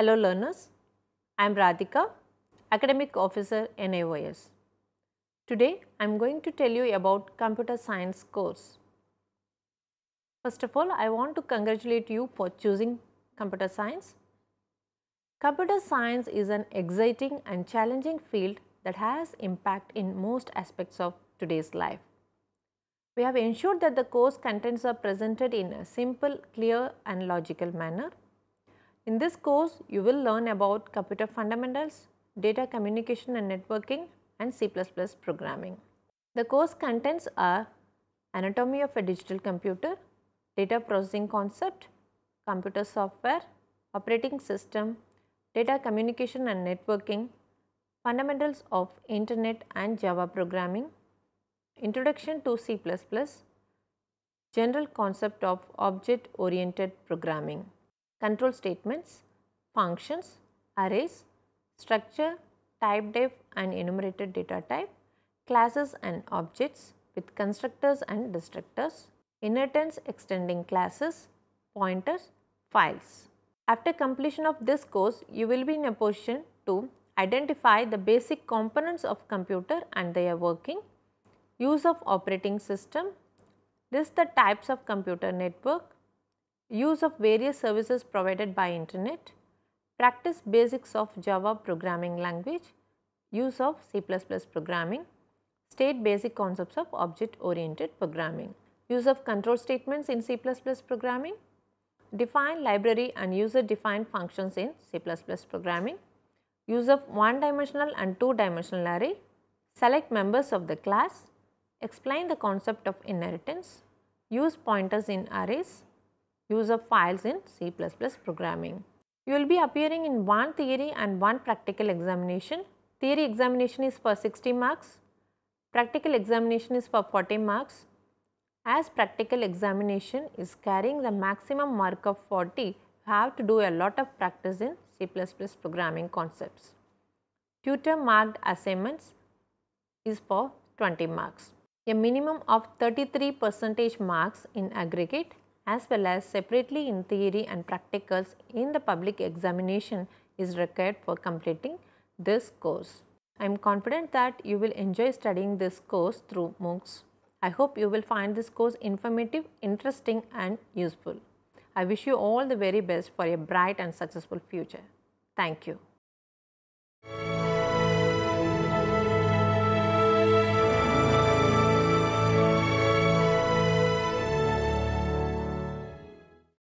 Hello learners, I am Radhika, Academic Officer NAOS. Today I am going to tell you about Computer Science course. First of all, I want to congratulate you for choosing Computer Science. Computer Science is an exciting and challenging field that has impact in most aspects of today's life. We have ensured that the course contents are presented in a simple, clear and logical manner in this course, you will learn about computer fundamentals, data communication and networking and C++ programming. The course contents are anatomy of a digital computer, data processing concept, computer software, operating system, data communication and networking, fundamentals of internet and Java programming, introduction to C++, general concept of object-oriented programming control statements, functions, arrays, structure, type def and enumerated data type, classes and objects with constructors and destructors, inheritance extending classes, pointers, files. After completion of this course, you will be in a position to identify the basic components of computer and their working, use of operating system, list the types of computer network, use of various services provided by internet, practice basics of Java programming language, use of C++ programming, state basic concepts of object oriented programming, use of control statements in C++ programming, define library and user defined functions in C++ programming, use of one dimensional and two dimensional array, select members of the class, explain the concept of inheritance, use pointers in arrays, use of files in C++ programming. You will be appearing in one theory and one practical examination. Theory examination is for 60 marks, practical examination is for 40 marks. As practical examination is carrying the maximum mark of 40, you have to do a lot of practice in C++ programming concepts. Tutor marked assignments is for 20 marks. A minimum of 33 percentage marks in aggregate as well as separately in theory and practicals in the public examination is required for completing this course. I am confident that you will enjoy studying this course through MOOCs. I hope you will find this course informative, interesting and useful. I wish you all the very best for a bright and successful future. Thank you.